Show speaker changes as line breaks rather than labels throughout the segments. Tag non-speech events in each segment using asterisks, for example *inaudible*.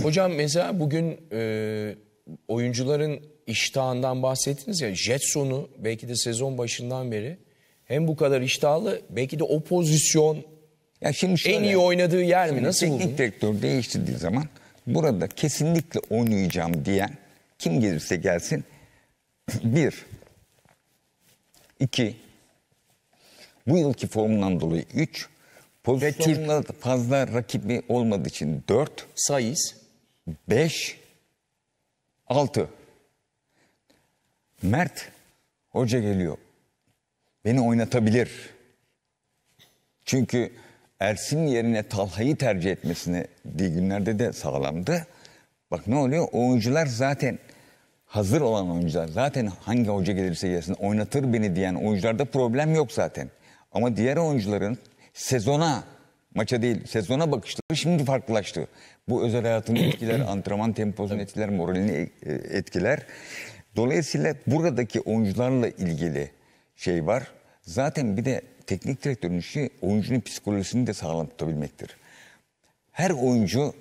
Hocam mesela bugün e, oyuncuların iştahından bahsettiniz ya. Jetson'u belki de sezon başından beri hem bu kadar iştahlı belki de o pozisyon
ya şimdi şöyle, en iyi oynadığı yer mi? Nasıl teknik buldun? Teknik direktör değiştirdiği zaman burada kesinlikle oynayacağım diyen kim gelirse gelsin *laughs* bir iki bu yılki formundan dolayı üç pozisyonla fazla rakibi olmadığı için dört sayız 5, 6. Mert hoca geliyor. Beni oynatabilir. Çünkü Ersin yerine Talha'yı tercih etmesini diye günlerde de sağlamdı. Bak ne oluyor? Oyuncular zaten hazır olan oyuncular zaten hangi hoca gelirse gelsin oynatır beni diyen oyuncularda problem yok zaten. Ama diğer oyuncuların sezona Maça değil, sezona bakışları şimdi farklılaştı. Bu özel hayatını *clears throat* etkiler, antrenman temposunu etkiler, moralini e, etkiler. Dolayısıyla buradaki oyuncularla ilgili şey var. Zaten bir de teknik direktörün işi oyuncunun psikolojisini de sağlam tutabilmektir. Her oyuncu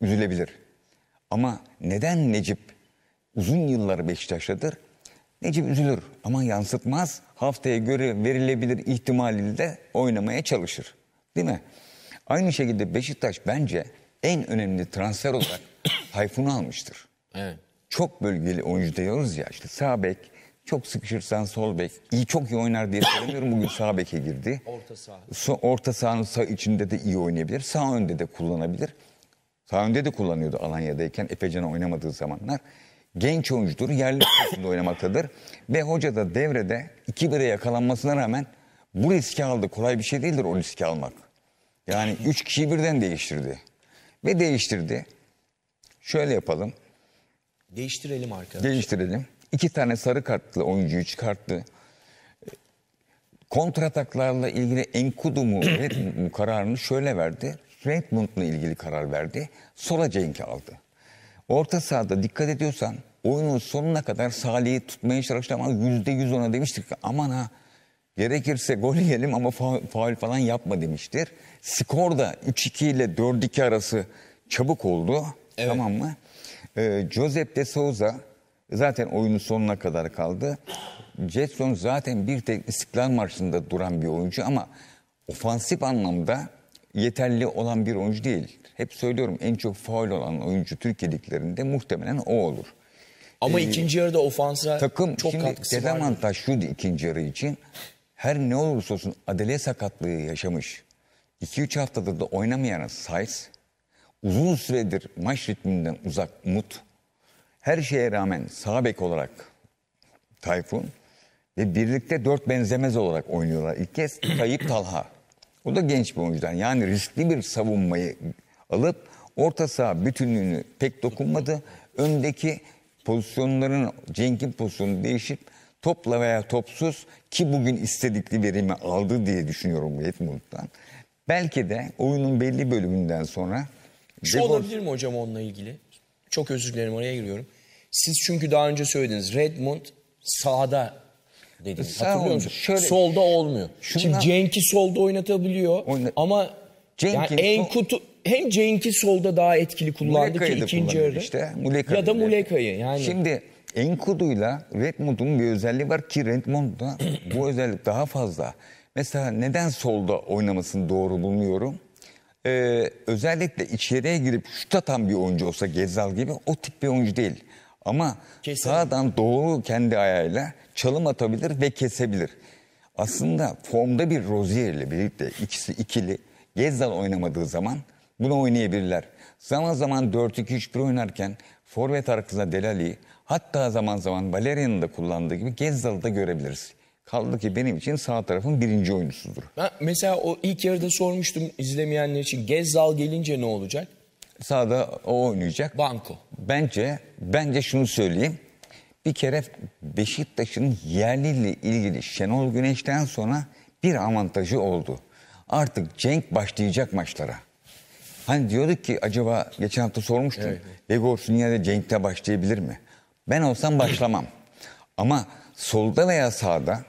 üzülebilir. Ama neden Necip uzun yıllar Beşiktaş'tadır? Necip üzülür ama yansıtmaz. Haftaya göre verilebilir ihtimaliyle oynamaya çalışır. Değil mi? Aynı şekilde Beşiktaş bence en önemli transfer olarak *coughs* Tayfun'u almıştır. Evet. Çok bölgeli oyuncu diyoruz ya işte sağ bek, çok sıkışırsan sol bek, iyi çok iyi oynar diye söylemiyorum bugün sağ beke girdi. Orta saha. orta sahanın sağ içinde de iyi oynayabilir, sağ önde de kullanabilir. Sağ önde de kullanıyordu Alanya'dayken Efecan'a oynamadığı zamanlar. Genç oyuncudur, yerli *coughs* oynamaktadır. Ve hoca da devrede 2-1'e yakalanmasına rağmen bu riski aldı. Kolay bir şey değildir o riski almak. Yani üç kişiyi birden değiştirdi. Ve değiştirdi. Şöyle yapalım.
Değiştirelim arkadaşlar.
Değiştirelim. İki tane sarı kartlı oyuncuyu çıkarttı. Kontrataklarla ilgili Enkudu mu Red mu kararını şöyle verdi. Redmond'la ilgili karar verdi. Solacenk'i aldı. Orta sahada dikkat ediyorsan oyunun sonuna kadar Salih'i tutmaya çalıştı ama %100 ona demiştik ki aman ha Gerekirse gol *laughs* yiyelim ama faul, falan yapma demiştir. Skor da 3-2 ile 4-2 arası çabuk oldu. Evet. Tamam mı? Ee, Josep de Souza zaten oyunun sonuna kadar kaldı. Jetson zaten bir tek İstiklal Marşı'nda duran bir oyuncu ama ofansif anlamda yeterli olan bir oyuncu değil. Hep söylüyorum en çok faul olan oyuncu Türkiye liglerinde muhtemelen o olur. Ama ee, ikinci yarıda
ofansa takım çok şimdi katkısı var. Takım avantaj
şuydu ikinci yarı için her ne olursa olsun adele sakatlığı yaşamış 2-3 haftadır da oynamayan Saiz, uzun süredir maç ritminden uzak Umut, her şeye rağmen sağ bek olarak Tayfun ve birlikte dört benzemez olarak oynuyorlar. İlk kez *clears throat* Tayyip Talha. O da genç bir oyuncudan. Yani riskli bir savunmayı alıp orta saha bütünlüğünü pek dokunmadı. Öndeki pozisyonların Cenk'in pozisyonu değişip topla veya topsuz ki bugün istedikli verimi aldı diye düşünüyorum Redmond'dan. Belki de oyunun belli bölümünden sonra... Şu Debol... olabilir
mi hocam onunla ilgili? Çok özür dilerim oraya giriyorum. Siz çünkü daha önce söylediniz Redmond sağda dediniz. Sağ Hatırlıyor musunuz? Şöyle... Solda olmuyor. Şundan... Şimdi Cenk'i solda oynatabiliyor Oyna... ama Cenk'in yani en kutu hem Cenk'i solda
daha etkili kullandı Muleka'yı ki ikinci yarıda. Işte. ya da Muleka'yı yani. Şimdi Enkodu'yla Redmond'un bir özelliği var ki Redmond'da bu özellik daha fazla. Mesela neden solda oynamasını doğru bulmuyorum. Ee, özellikle içeriye girip şut atan bir oyuncu olsa Gezal gibi o tip bir oyuncu değil. Ama Kesin. sağdan doğru kendi ayağıyla çalım atabilir ve kesebilir. Aslında formda bir Rozier ile birlikte ikisi ikili Gezal oynamadığı zaman bunu oynayabilirler. Zaman zaman 4-2-3-1 oynarken forvet arkasında Delali hatta zaman zaman Valerian'ın da kullandığı gibi Gezzal'ı da görebiliriz. Kaldı ki benim için sağ tarafın birinci oyuncusudur.
Ben mesela o ilk yarıda sormuştum izlemeyenler için Gezzal gelince ne olacak?
Sağda o oynayacak. Banko. Bence bence şunu söyleyeyim. Bir kere Beşiktaş'ın yerliyle ilgili Şenol Güneş'ten sonra bir avantajı oldu. Artık Cenk başlayacak maçlara. Hani diyorduk ki acaba geçen hafta sormuştum. Evet. Vegors dünyada Cenk'te başlayabilir mi? Ben olsam başlamam. Ama solda veya sağda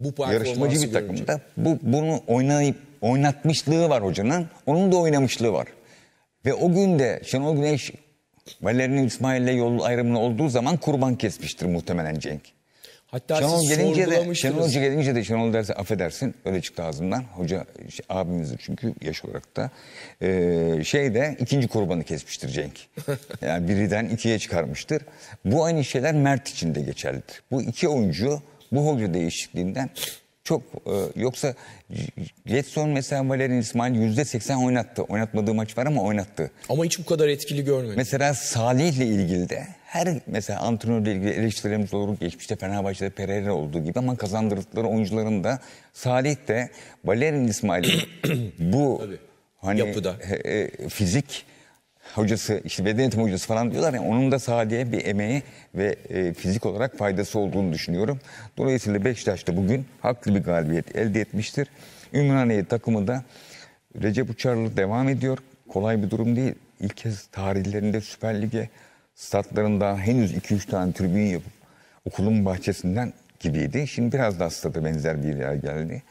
bu yarışmacı bir takımda
bu, bunu oynayıp oynatmışlığı var hocanın. Onun da oynamışlığı var. Ve o gün de Şenol Güneş Valerian İsmail'le yol ayrımına olduğu zaman kurban kesmiştir muhtemelen Cenk.
Hatta Şenol gelince de, Şenol Hoca
gelince de Şenol derse affedersin öyle çıktı ağzından. Hoca şey, abimizdir çünkü yaş olarak da. Ee, şey de ikinci kurbanı kesmiştir Cenk. *laughs* Yani biriden ikiye çıkarmıştır. Bu aynı şeyler Mert için de geçerlidir. Bu iki oyuncu bu hoca değişikliğinden çok e, yoksa Jetson mesela Valerian İsmail seksen oynattı. Oynatmadığı maç var ama oynattı.
Ama hiç bu kadar etkili görmedim.
Mesela Salih'le ilgili de her mesela antrenörle ilgili eleştirilerimiz olur. geçmişte Fenerbahçe'de Pereira olduğu gibi ama kazandırdıkları oyuncuların da Salih de Valerian İsmail'in *clears throat* bu Tabii. hani Yapıda. E, e, fizik hocası işte beden eğitimi hocası falan diyorlar yani onun da sahaya bir emeği ve e, fizik olarak faydası olduğunu düşünüyorum. Dolayısıyla Beşiktaş'ta bugün haklı bir galibiyet elde etmiştir. Ümraniye takımı da Recep Uçarlı devam ediyor. Kolay bir durum değil. İlk kez tarihlerinde Süper Lig'e statlarında henüz 2-3 tane tribün yapıp okulun bahçesinden gibiydi. Şimdi biraz daha stada benzer bir yer geldi.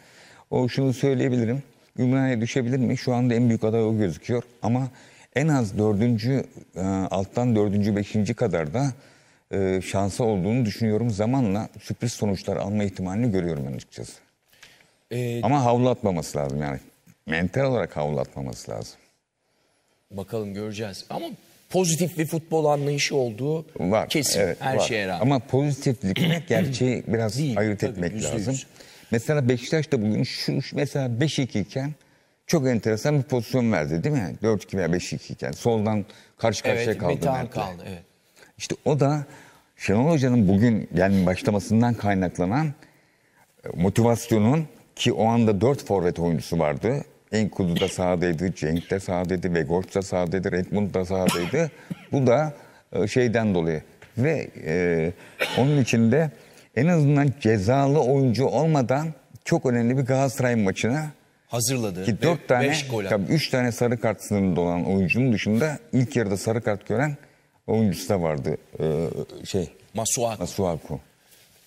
O şunu söyleyebilirim. Ümraniye düşebilir mi? Şu anda en büyük aday o gözüküyor ama en az dördüncü, e, alttan dördüncü, beşinci kadar da e, şansı olduğunu düşünüyorum. Zamanla sürpriz sonuçlar alma ihtimalini görüyorum ben açıkçası. Ee, Ama havlu atmaması lazım yani. Mental olarak havlu atmaması lazım.
Bakalım göreceğiz. Ama pozitif bir futbol anlayışı olduğu
var, kesin evet, her var. şeye rağmen. Ama pozitiflikle *clears throat* gerçeği biraz Değil, ayırt tabii, etmek lazım. Mesela Beşiktaş da bugün şu mesela 5-2 iken çok enteresan bir pozisyon verdi değil mi? 4-2 veya 5-2 iken soldan karşı karşıya evet, kaldı. Evet, kaldı. Evet. İşte o da Şenol Hoca'nın bugün yani başlamasından kaynaklanan e, motivasyonun ki o anda 4 forvet oyuncusu vardı. Enkudu da sahadaydı, Cenk de sahadaydı, Vegorç da sahadaydı, Redmond da sahadaydı. Bu da e, şeyden dolayı. Ve e, onun içinde en azından cezalı oyuncu olmadan çok önemli bir Galatasaray maçına
hazırladı. Ki 4 tane, beş gol tabii
3 tane sarı kart sınırında olan oyuncunun dışında ilk yarıda sarı kart gören oyuncusu da vardı. Ee, şey Masuaku. Masuaku.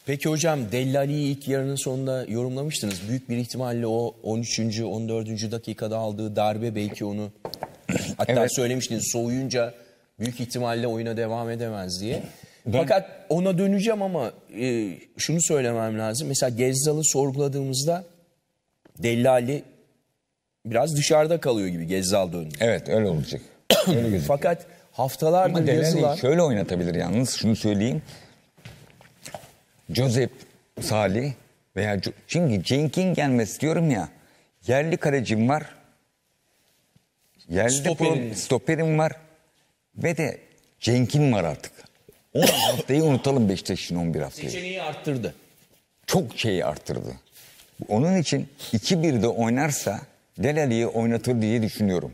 Peki hocam Dellali'yi ilk yarının
sonunda yorumlamıştınız. Büyük bir ihtimalle
o 13. 14. dakikada aldığı darbe belki onu *clears throat* hatta evet. söylemiştiniz soğuyunca büyük ihtimalle oyuna devam edemez diye. Ben... Fakat ona döneceğim ama e, şunu söylemem lazım. Mesela Gezzal'ı sorguladığımızda Dellali biraz dışarıda kalıyor gibi Gezzal döndü. Evet öyle olacak. *coughs* öyle Fakat haftalardır Ama yazılar... şöyle
oynatabilir yalnız şunu söyleyeyim. Josep Salih veya çünkü Cenk'in gelmesi diyorum ya yerli kalecim var. Yerli stoperim, stoperim var. Ve de Cenk'in var artık. 10 haftayı unutalım Beşiktaş'ın 11 haftayı. Seçeneği arttırdı. Çok şeyi arttırdı. Onun için 2-1'de oynarsa Delali'yi oynatır diye düşünüyorum.